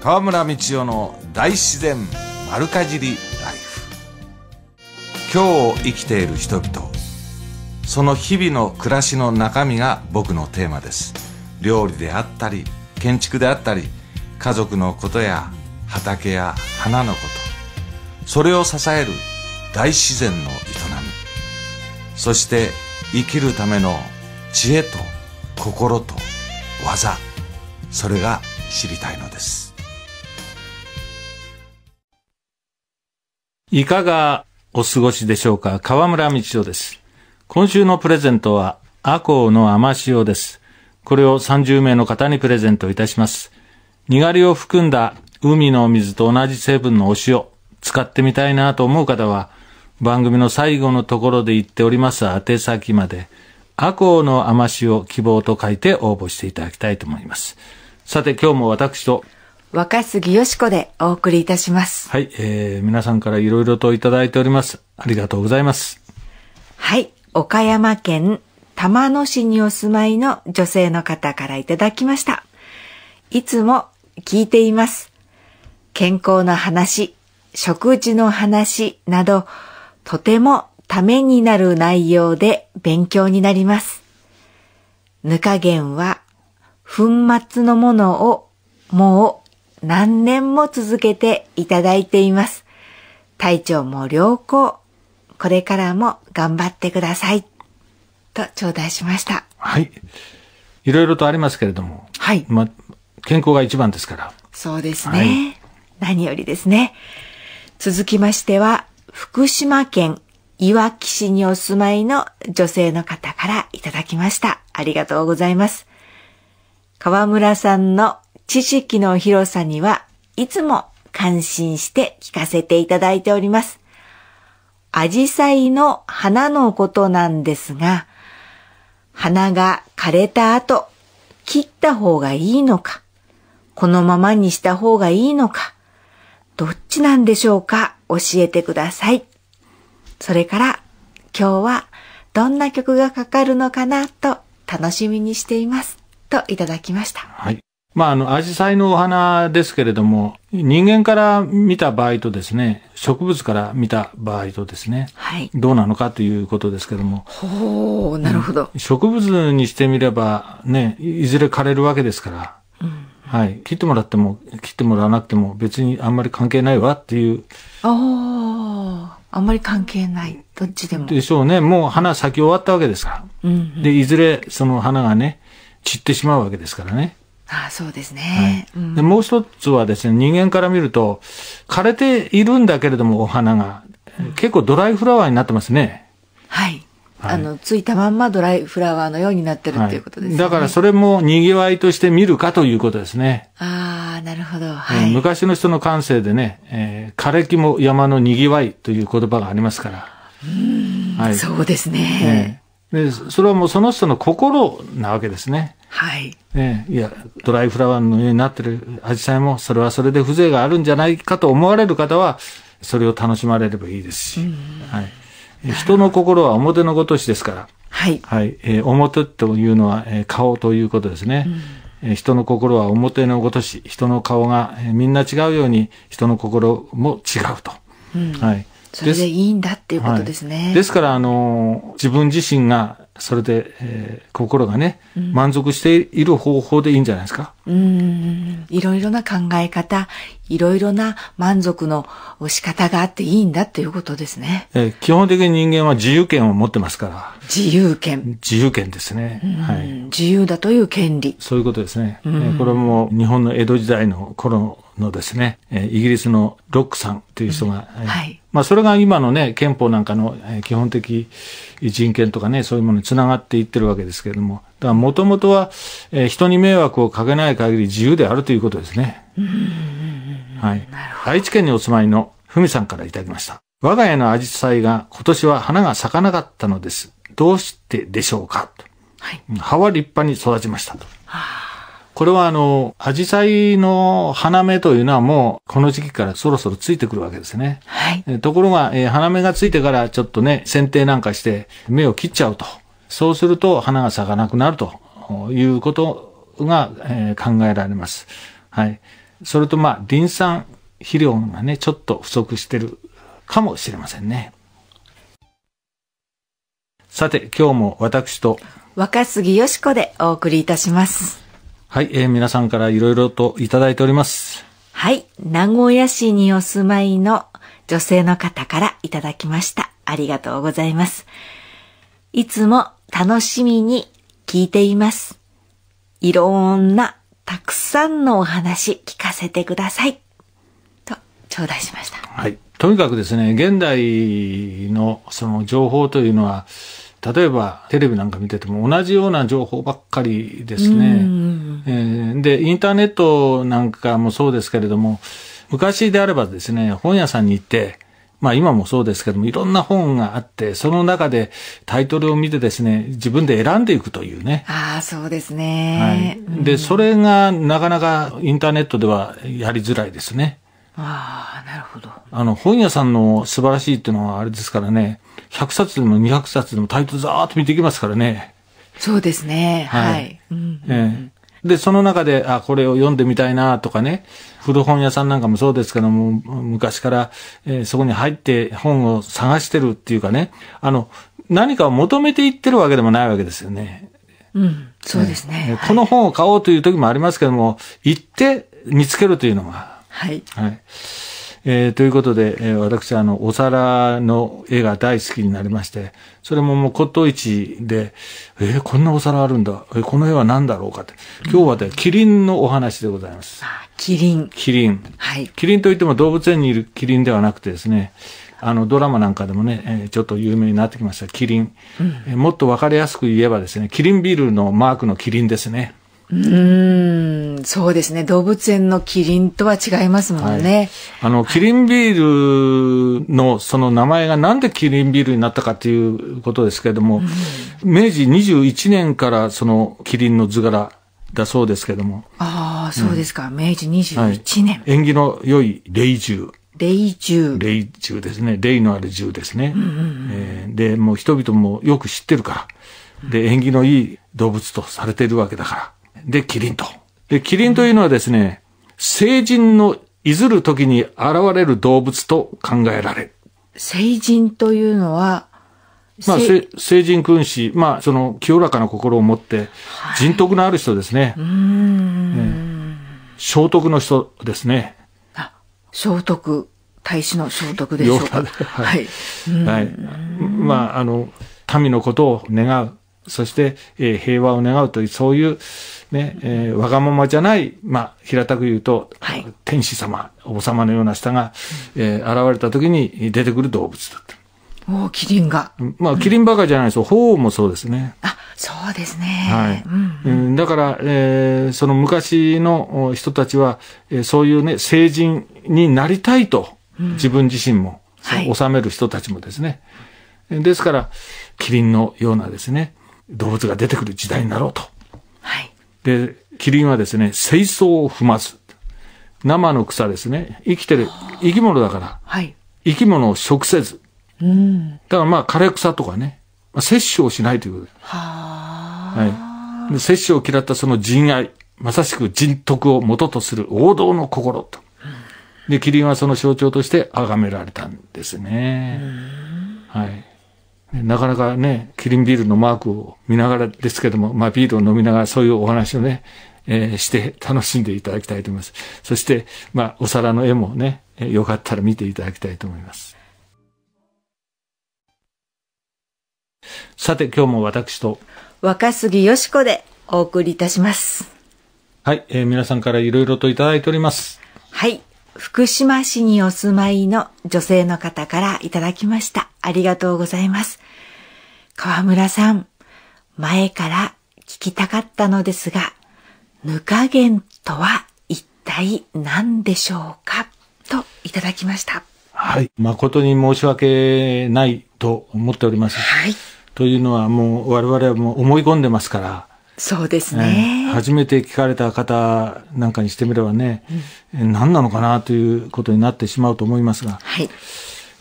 河村道夫の大自然丸かじりライフ今日を生きている人々その日々の暮らしの中身が僕のテーマです料理であったり建築であったり家族のことや畑や花のことそれを支える大自然の営みそして生きるための知恵と心と技それが知りたいのですいかがお過ごしでしょうか河村道夫です。今週のプレゼントは、アコウの甘塩です。これを30名の方にプレゼントいたします。にがりを含んだ海の水と同じ成分のお塩、使ってみたいなと思う方は、番組の最後のところで言っております宛先まで、アコウの甘塩希望と書いて応募していただきたいと思います。さて今日も私と若杉よしこでお送りいたします。はい、えー、皆さんからいろいろといただいております。ありがとうございます。はい、岡山県玉野市にお住まいの女性の方からいただきました。いつも聞いています。健康の話、食事の話など、とてもためになる内容で勉強になります。ぬかげんは、粉末のものをもう何年も続けていただいています。体調も良好。これからも頑張ってください。と頂戴しました。はい。いろいろとありますけれども。はい。ま、健康が一番ですから。そうですね。はい、何よりですね。続きましては、福島県いわき市にお住まいの女性の方からいただきました。ありがとうございます。河村さんの知識の広さにはいつも感心して聞かせていただいております。アジサイの花のことなんですが、花が枯れた後、切った方がいいのか、このままにした方がいいのか、どっちなんでしょうか教えてください。それから今日はどんな曲がかかるのかなと楽しみにしていますといただきました。はい。まあ、あの、アジサイのお花ですけれども、人間から見た場合とですね、植物から見た場合とですね、はい、どうなのかということですけども。ほう、なるほど、植物にしてみれば、ね、いずれ枯れるわけですから、うん、はい、切ってもらっても、切ってもらわなくても別にあんまり関係ないわっていう。ああ、あんまり関係ない。どっちでも。でしょうね。もう花咲き終わったわけですから。うん、うん、で、いずれその花がね、散ってしまうわけですからね。ああそうですね、はい、でもう一つはですね、人間から見ると、枯れているんだけれども、お花が、結構ドライフラワーになってますね。はい。はい、あの、ついたまんまドライフラワーのようになってるっていうことですね、はい。だからそれも賑わいとして見るかということですね。ああ、なるほど。はい、昔の人の感性でね、えー、枯れ木も山の賑わいという言葉がありますから。うん、はい。そうですね。ねで、それはもうその人の心なわけですね。はい。ええ、いや、ドライフラワーのようになってるアジサイも、それはそれで風情があるんじゃないかと思われる方は、それを楽しまれればいいですし、はい。人の心は表のごとしですから、はい。はい。えー、表というのは、えー、顔ということですね。うん、人の心は表のごとし、人の顔が、えみんな違うように、人の心も違うと。うん、はい。それでいいんだっていうことですね。はい、ですから、あの自分自身がそれで、えー、心がね、うん、満足している方法でいいんじゃないですか。うん。いろいろな考え方、いろいろな満足の仕方があっていいんだっていうことですね。えー、基本的に人間は自由権を持ってますから。自由権。自由権ですね。はい。自由だという権利。そういうことですね。えー、これも日本の江戸時代の頃のですね、えー、イギリスのロックさんという人が、うん、はいまあ、それが今のね、憲法なんかの基本的人権とかね、そういうものにつながっていってるわけですけれども、だからもともとは、えー、人に迷惑をかけない限り自由であるということですね。はい。愛知県にお住まいのふみさんからいただきました。我が家のアジサイが今年は花が咲かなかったのです。どうしてでしょうかと、はい、葉は立派に育ちましたと。はあこれはあの、アジサイの花芽というのはもうこの時期からそろそろついてくるわけですね。はい。ところが、えー、花芽がついてからちょっとね、剪定なんかして芽を切っちゃうと。そうすると花が咲かなくなるということが、えー、考えられます。はい。それとまあ、リン酸肥料がね、ちょっと不足してるかもしれませんね。さて、今日も私と若杉よしこでお送りいたします。はい、えー、皆さんからいろいろといただいております。はい、名古屋市にお住まいの女性の方からいただきました。ありがとうございます。いつも楽しみに聞いています。いろんなたくさんのお話聞かせてください。と、頂戴しました。はい。とにかくですね、現代のその情報というのは、例えばテレビなんか見てても同じような情報ばっかりですね。えー、で、インターネットなんかもそうですけれども、昔であればですね、本屋さんに行って、まあ今もそうですけども、いろんな本があって、その中でタイトルを見てですね、自分で選んでいくというね。ああ、そうですね。はい。で、それがなかなかインターネットではやりづらいですね。ああ、なるほど。あの、本屋さんの素晴らしいっていうのはあれですからね、100冊でも200冊でもタイトルざーっと見ていきますからね。そうですね。はい。で、その中で、あ、これを読んでみたいなとかね、古本屋さんなんかもそうですけども、昔から、えー、そこに入って本を探してるっていうかね、あの、何かを求めていってるわけでもないわけですよね。うん、そうですね。ねはい、この本を買おうという時もありますけども、行って見つけるというのが。はい。はいえー、ということで、えー、私、あの、お皿の絵が大好きになりまして、それももう骨董市で、えー、こんなお皿あるんだ、えー、この絵は何だろうかって。今日はね、キリンのお話でございます。キリン。キリン。はい。キリンといっても動物園にいるキリンではなくてですね、あの、ドラマなんかでもね、えー、ちょっと有名になってきました、キリン。うん、えー、もっとわかりやすく言えばですね、キリンビールのマークのキリンですね。うん、そうですね。動物園のキリンとは違いますもんね。はい、あの、キリンビールのその名前がなんでキリンビールになったかということですけれども、うん、明治21年からそのキリンの図柄だそうですけれども。ああ、そうですか。うん、明治21年、はい、縁起の良い霊獣。霊獣。霊獣ですね。霊のある獣ですね。えで、もう人々もよく知ってるから。で、縁起のいい動物とされているわけだから。で、キリンと。で、キリンというのはですね、成人のいずる時に現れる動物と考えられる。成人というのは、まあ、成人君子、まあ、その清らかな心を持って、人徳のある人ですね。はい、うん、聖徳の人ですね。あ、聖徳、大使の聖徳でしょうか。はい。はい、はい。まあ、あの、民のことを願う。そして、えー、平和を願うという、そういう、ね、えー、わがままじゃない、まあ、平たく言うと、はい、天使様、王様のような下が、えー、現れた時に出てくる動物だった。おお、キリンが。まあ、キリンばかりじゃないですよ。鳳凰、ん、もそうですね。あ、そうですね。はい。うん、だから、えー、その昔の人たちは、えそういうね、成人になりたいと、うん、自分自身も、はい、治める人たちもですね。ですから、キリンのようなですね、動物が出てくる時代になろうと。はい、で、キリンはですね、清掃を踏ます。生の草ですね。生きてる、生き物だから。はい、生き物を食せず。うん、だからまあ枯れ草とかね、まあ、摂取をしないということです。ははい、で摂取を嫌ったその人愛、まさしく人徳を元とする王道の心と。で、キリンはその象徴として崇められたんですね。はい。なかなかね、キリンビールのマークを見ながらですけども、まあビールを飲みながらそういうお話をね、えー、して楽しんでいただきたいと思います。そして、まあお皿の絵もね、よかったら見ていただきたいと思います。さて今日も私と若杉よしこでお送りいたします。はい、えー、皆さんからいろいろといただいております。はい、福島市にお住まいの女性の方からいただきました。ありがとうございます。河村さん、前から聞きたかったのですが、ぬかんとは一体何でしょうかといただきました。はい。誠に申し訳ないと思っております。はい。というのはもう我々はもう思い込んでますから。そうですね、初めて聞かれた方なんかにしてみればね、うん、何なのかなということになってしまうと思いますが。はい。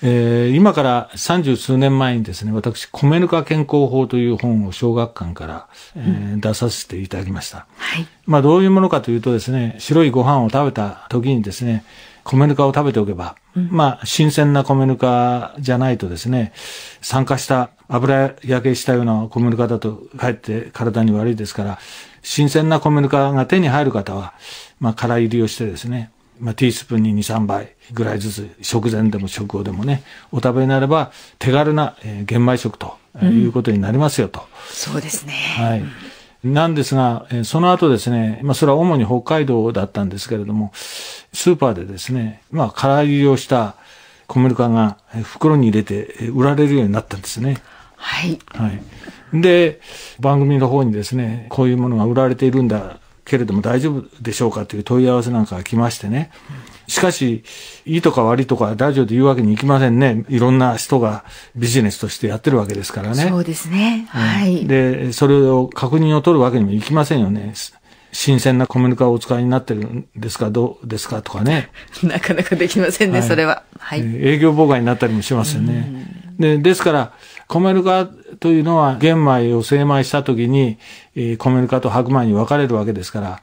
えー、今から三十数年前にですね、私、米ぬか健康法という本を小学館から、えー、出させていただきました。はい。まあ、どういうものかというとですね、白いご飯を食べた時にですね、米ぬかを食べておけば、うん、まあ、新鮮な米ぬかじゃないとですね、酸化した油焼けしたような米ぬかだと、かえって体に悪いですから、新鮮な米ぬかが手に入る方は、まあ、空入りをしてですね、まあ、ティースプーンに2、3杯ぐらいずつ、食前でも食後でもね、お食べになれば、手軽な、えー、玄米食ということになりますよと。うん、そうですね。はい。なんですが、その後ですね、まあそれは主に北海道だったんですけれども、スーパーでですね、まあ唐揚げをした小麦粉が袋に入れて売られるようになったんですね。はい。はい。で、番組の方にですね、こういうものが売られているんだ、けれども大丈夫でしょうかという問い合わせなんかが来ましてね。しかし、いいとか悪いとかラジオで言うわけにいきませんね。いろんな人がビジネスとしてやってるわけですからね。そうですね。はい。で、それを確認を取るわけにもいきませんよね。新鮮なコミュニカをお使いになってるんですか、どうですかとかね。なかなかできませんね、はい、それは。はい。営業妨害になったりもしますよね。でですから、米ぬかというのは玄米を精米した時に、えー、米ぬかと白米に分かれるわけですから、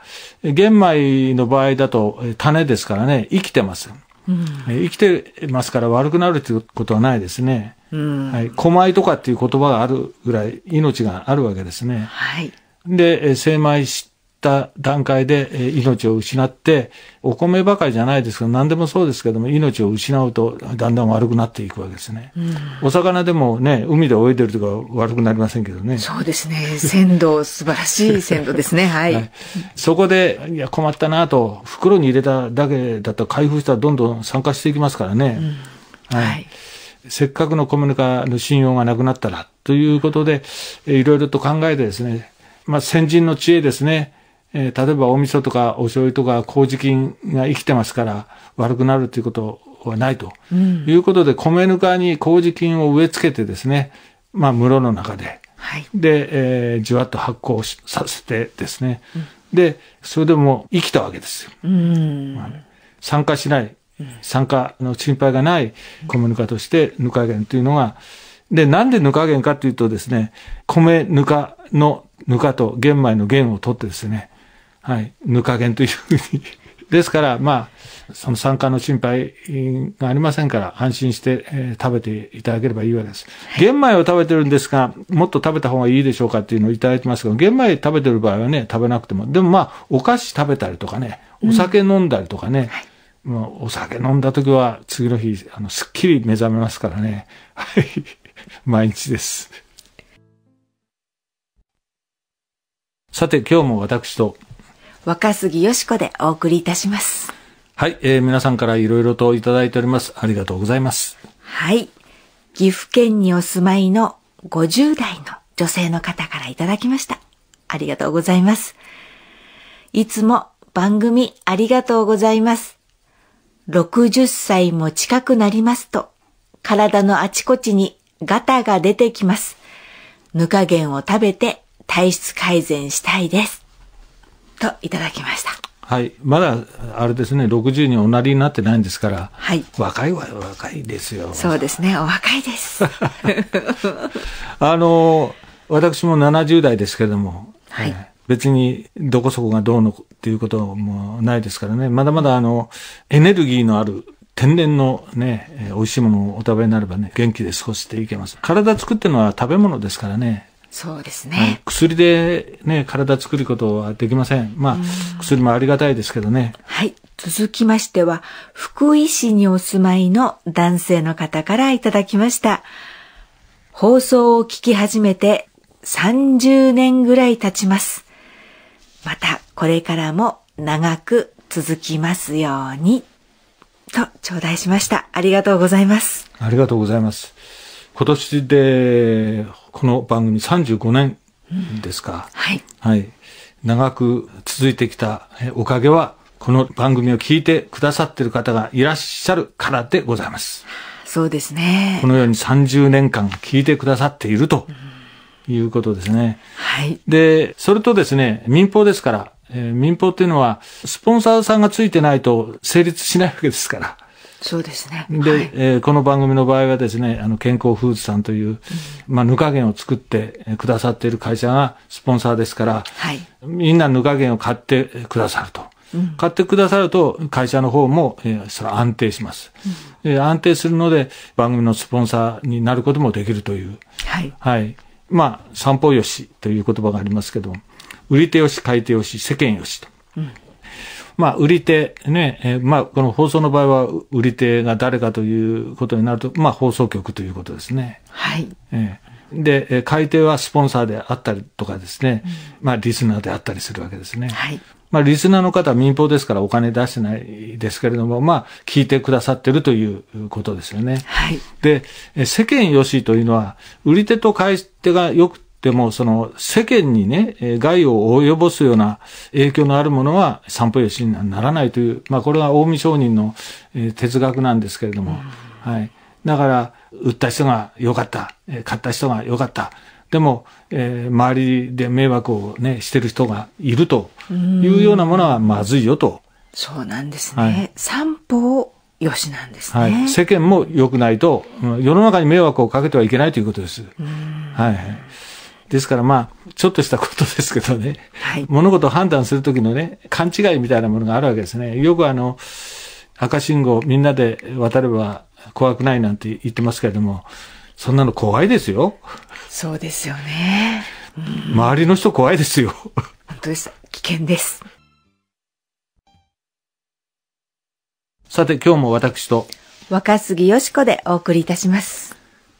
玄米の場合だと種ですからね、生きてます。うん、生きてますから悪くなるということはないですね。うん、はい。米とかっていう言葉があるぐらい命があるわけですね。はい。で、精米しった段階で命を失って、お米ばかりじゃないですけど、何でもそうですけども、命を失うとだんだん悪くなっていくわけですね。うん、お魚でもね、海で泳いでるとか悪くなりませんけどね。そうですね。鮮度、素晴らしい鮮度ですね。はい。はい、そこで、いや、困ったなと、袋に入れただけだと開封したらどんどん酸化していきますからね。うん、はい、はいせっかくの米ぬかの信用がなくなったらということで、いろいろと考えてですね、まあ、先人の知恵ですね、えー、例えばお味噌とかお醤油とか麹菌が生きてますから悪くなるということはないと、うん、いうことで、米ぬかに麹菌を植え付けてですね、まあ室の中で、はい、で、えー、じわっと発酵させてですね、うん、で、それでも生きたわけですよ。うんまあ酸化しない、酸化の心配がない米ぬかとしてぬか源というのが、で、なんでぬか源かというとですね、米ぬかのぬかと玄米の玄を取ってですね、はい、ぬかげんというふうに。ですから、まあ、その酸化の心配がありませんから、安心して、えー、食べていただければいいわけです。玄米を食べてるんですが、もっと食べた方がいいでしょうかっていうのをいただいてますけど、玄米食べてる場合はね、食べなくても。でもまあ、お菓子食べたりとかね、お酒飲んだりとかね、うん、もうお酒飲んだ時は、次の日、あの、すっきり目覚めますからね。はい。毎日です。さて、今日も私と若杉よしこでお送りいたします。はい、えー、皆さんからいろいろといただいております。ありがとうございます。はい。岐阜県にお住まいの50代の女性の方からいただきました。ありがとうございます。いつも番組ありがとうございます。60歳も近くなりますと、体のあちこちにガタが出てきます。ぬか源を食べて体質改善したいです。といただきました。はい、まだあれですね、60におなりになってないんですから、はい、若いは若いですよ。そうですね、お若いです。あの私も70代ですけれども、はい、えー、別にどこそこがどうのっていうこともないですからね、まだまだあのエネルギーのある天然のね、えー、美味しいものをお食べになればね、元気で過ごしていけます。体作ってるのは食べ物ですからね、そうですね、はい、薬でね、体作ることはできません。まあ、薬もありがたいですけどね。はい。続きましては、福井市にお住まいの男性の方からいただきました。放送を聞き始めて30年ぐらい経ちます。また、これからも長く続きますように。と、頂戴しました。ありがとうございます。ありがとうございます。今年で、この番組35年ですか。はい。はい。長く続いてきたおかげは、この番組を聞いてくださっている方がいらっしゃるからでございます。そうですね。このように30年間聞いてくださっているということですね。はい。で、それとですね、民放ですから、えー、民放っていうのは、スポンサーさんがついてないと成立しないわけですから。そうですね。で、はい、えー、この番組の場合はですね、あの、健康フーズさんという、うん、まあ、ぬか源を作ってくださっている会社がスポンサーですから、はい、みんなぬか源を買ってくださると。うん、買ってくださると、会社の方も、えー、それ安定します、うん、え安定するので、番組のスポンサーになることもできるという。はい。はい。まあ、三方よしという言葉がありますけど、売り手よし、買い手よし、世間よしと。うんまあ、売り手、ね、えー、まあ、この放送の場合は、売り手が誰かということになると、まあ、放送局ということですね。はい。えー、で、買い手はスポンサーであったりとかですね、うん、まあ、リスナーであったりするわけですね。はい。まあ、リスナーの方は民放ですからお金出してないですけれども、まあ、聞いてくださってるということですよね。はい。で、世間よしというのは、売り手と買い手がよくでも、その、世間にね、害を及ぼすような影響のあるものは散歩よしにならないという、まあ、これは近江商人の哲学なんですけれども、はい。だから、売った人が良かった、買った人が良かった、でも、えー、周りで迷惑をね、してる人がいるというようなものはまずいよと。そうなんですね。はい、散歩をよしなんですね。はい。世間も良くないと、世の中に迷惑をかけてはいけないということです。はい。ですからまあ、ちょっとしたことですけどね、はい、物事を判断するときのね、勘違いみたいなものがあるわけですね。よくあの、赤信号みんなで渡れば怖くないなんて言ってますけれども、そんなの怖いですよ。そうですよね。うん、周りの人怖いですよ。本当です。危険です。さて、今日も私と、若杉よしこでお送りいたします。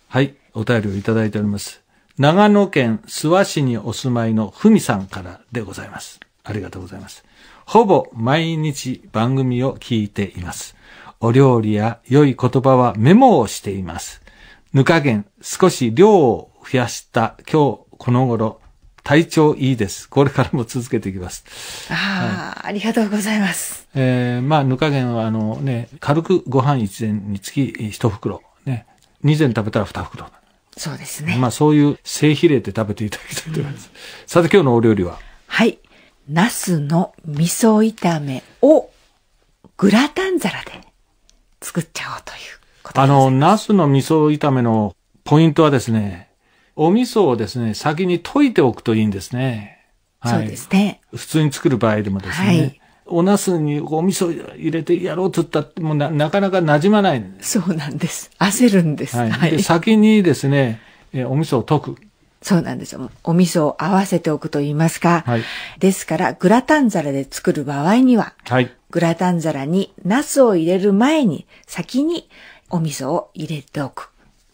はい、お便りをいただいております。長野県諏訪市にお住まいのふみさんからでございます。ありがとうございます。ほぼ毎日番組を聞いています。お料理や良い言葉はメモをしています。ぬかげん、少し量を増やした今日この頃、体調いいです。これからも続けていきます。ああ、はい、ありがとうございます。えー、まあ、ぬかげんはあのね、軽くご飯一膳につき一袋、ね、二膳食べたら二袋。そうですね。まあそういう性比例で食べていただきたいと思います。うん、さて今日のお料理ははい。茄子の味噌炒めをグラタン皿で作っちゃおうということです。あの、茄子の味噌炒めのポイントはですね、お味噌をですね、先に溶いておくといいんですね。はい、そうですね。普通に作る場合でもですね。はいお茄子にお味噌入れてやろうと言ったって、もうななかなか馴染まないそうなんです。焦るんです。はい。はい、で先にですね、えー、お味噌を溶く。そうなんですよ。お味噌を合わせておくと言いますか。はい、ですから、グラタン皿で作る場合には、はい、グラタン皿に茄子を入れる前に、先にお味噌を入れておく。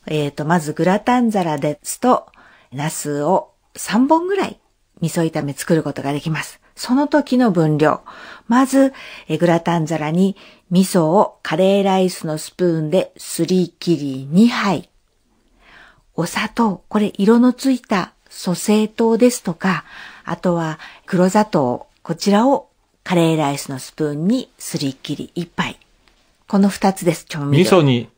えっ、ー、と、まずグラタン皿ですと、茄子を3本ぐらい味噌炒め作ることができます。その時の分量。まず、グラタン皿に味噌をカレーライスのスプーンですり切り2杯。お砂糖、これ色のついた蘇生糖ですとか、あとは黒砂糖、こちらをカレーライスのスプーンにすり切り1杯。この2つです、調味料。味噌に。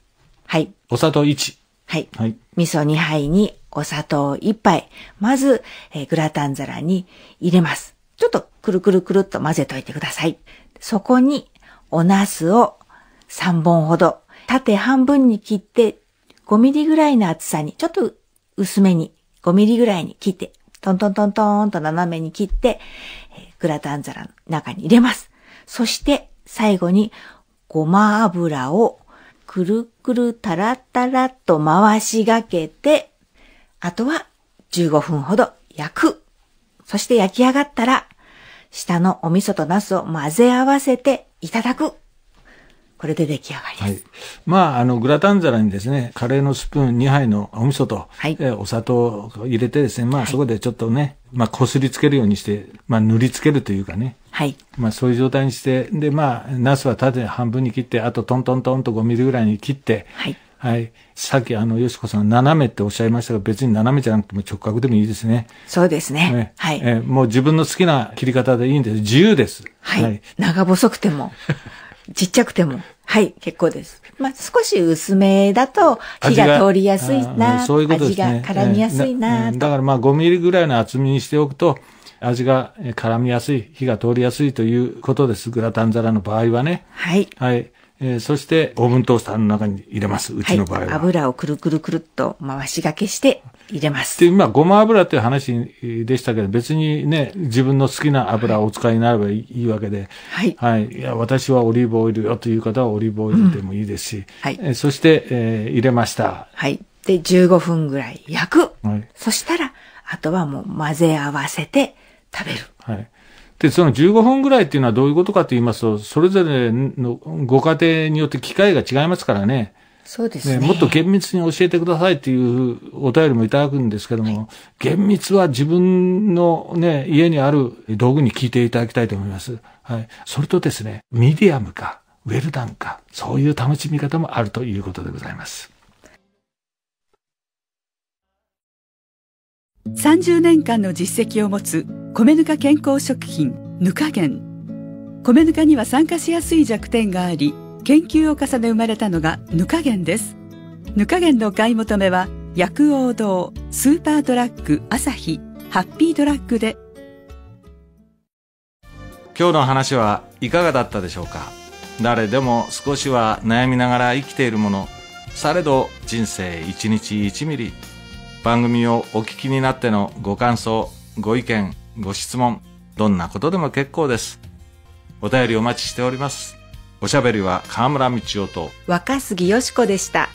はい。お砂糖1。はい。はい、味噌2杯にお砂糖1杯。まず、えー、グラタン皿に入れます。ちょっとくるくるくるっと混ぜといてください。そこにお茄子を3本ほど、縦半分に切って5ミリぐらいの厚さに、ちょっと薄めに5ミリぐらいに切って、トントントントンと斜めに切って、グラタン皿の中に入れます。そして最後にごま油をくるくるたらたらと回しがけて、あとは15分ほど焼く。そして焼き上がったら下のお味噌と茄子を混ぜ合わせていただく。これで出来上がりです。はい、まあ、あの、グラタン皿にですね、カレーのスプーン2杯のお味噌と、はい、えお砂糖を入れてですね、まあ、そこでちょっとね、まあ、こすりつけるようにして、まあ、塗りつけるというかね。はい。まあ、そういう状態にして、で、まあ、茄子は縦半分に切って、あとトントントンと5ミリぐらいに切って、はい。はい。さっき、あの、よしこさん、斜めっておっしゃいましたが、別に斜めじゃなくても直角でもいいですね。そうですね。ねはい、えー。もう自分の好きな切り方でいいんです。自由です。はい。はい、長細くても、ちっちゃくても。はい、結構です。まあ、少し薄めだと、火が通りやすいな、味そういうことです、ね、味が絡みやすいな、えー、だからまあ、5ミリぐらいの厚みにしておくと、味が絡みやすい、火が通りやすいということです。グラタン皿の場合はね。はい。はい。えー、そしてオーブントースターの中に入れます。うちの場合は。はい、油をくるくるくるっと回しがけして入れます。で、今、ごま油っていう話でしたけど、別にね、自分の好きな油をお使いになればいい,、わけで、はい。はい。いや、私はオリーブオイルよという方はオリーブオイルでもいいですし、うん、はい、えー。そして、えー、入れました。はい。で、15分ぐらい焼く。はい。そしたら、あとはもう混ぜ合わせて食べる。はい。で、その15分ぐらいっていうのはどういうことかと言いますと、それぞれのご家庭によって機会が違いますからね。そうですね、ね、もっと厳密に教えてくださいっていうお便りもいただくんですけども、はい、厳密は自分のね、家にある道具に聞いていただきたいと思います。はい。それとですね、ミディアムか、ウェルダンか、そういう楽しみ方もあるということでございます。30年間の実績を持つ米ぬか健康食品ぬか源米ぬかには酸化しやすい弱点があり研究を重ね生まれたのがぬか源ですぬか源の買い求めは薬王堂スーパードラッグ朝日ハッピードラッグで今日の話はいかがだったでしょうか誰でも少しは悩みながら生きているものされど人生1日1ミリ番組をお聞きになってのご感想、ご意見、ご質問、どんなことでも結構です。お便りお待ちしております。おしゃべりは河村道夫と若杉よしこでした。